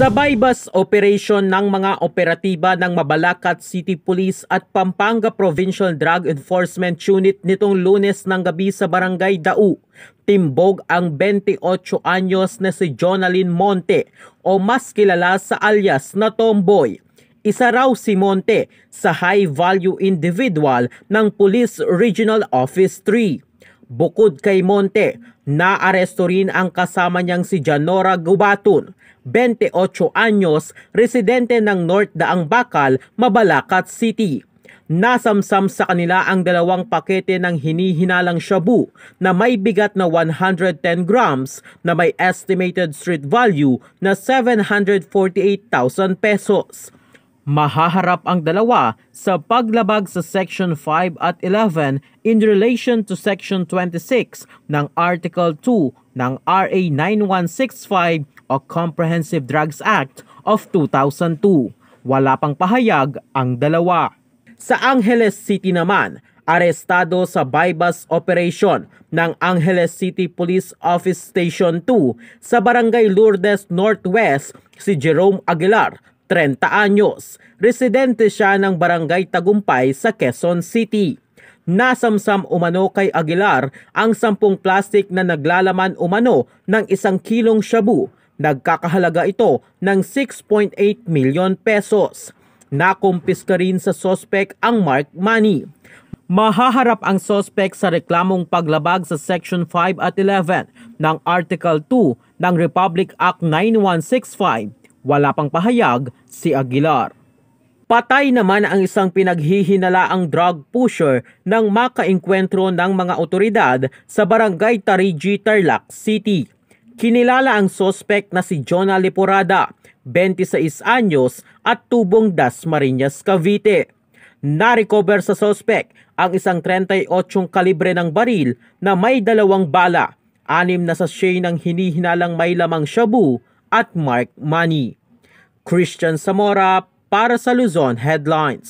Sa bypass operation ng mga operatiba ng Mabalacat City Police at Pampanga Provincial Drug Enforcement Unit nitong lunes ng gabi sa Barangay Dau, timbog ang 28 anyos na si Jonalyn Monte o mas kilala sa alias na Tomboy. Isa raw si Monte sa high value individual ng Police Regional Office 3. Bukod kay Monte, naaresto rin ang kasama niyang si Janora Gubatun, 28 anyos, residente ng North Daang Bakal, Mabalacat City. Nasamsam sa kanila ang dalawang pakete ng hinihinalang shabu na may bigat na 110 grams na may estimated street value na 748,000 pesos mahaharap ang dalawa sa paglabag sa Section 5 at 11 in relation to Section 26 ng Article 2 ng RA 9165 o Comprehensive Drugs Act of 2002. Wala pang pahayag ang dalawa. Sa Angeles City naman, arestado sa bypass operation ng Angeles City Police Office Station 2 sa Barangay Lourdes Northwest si Jerome Aguilar 30 anyos. Residente siya ng Barangay Tagumpay sa Quezon City. Nasamsam umano kay Aguilar ang 10 plastic na naglalaman umano ng isang kilong shabu. Nagkakahalaga ito ng 6.8 milyon pesos. Nakumpiska rin sa sospek ang Mark Money. Mahaharap ang sospek sa reklamong paglabag sa Section 5 at 11 ng Article 2 ng Republic Act 9165 wala pang pahayag si Aguilar. Patay naman ang isang pinaghihinalaang drug pusher ng makaengkwentro ng mga otoridad sa barangay Tarigi, Tarlac City. Kinilala ang sospek na si Jonah Liporada, 26 anyos at tubong Dasmariñas, Cavite. Narecover sa sospek ang isang 38 kalibre ng baril na may dalawang bala, anim na sachet ng hinihinalang may lamang shabu at Mark Money. Christian Samora para sa Luzon Headlines.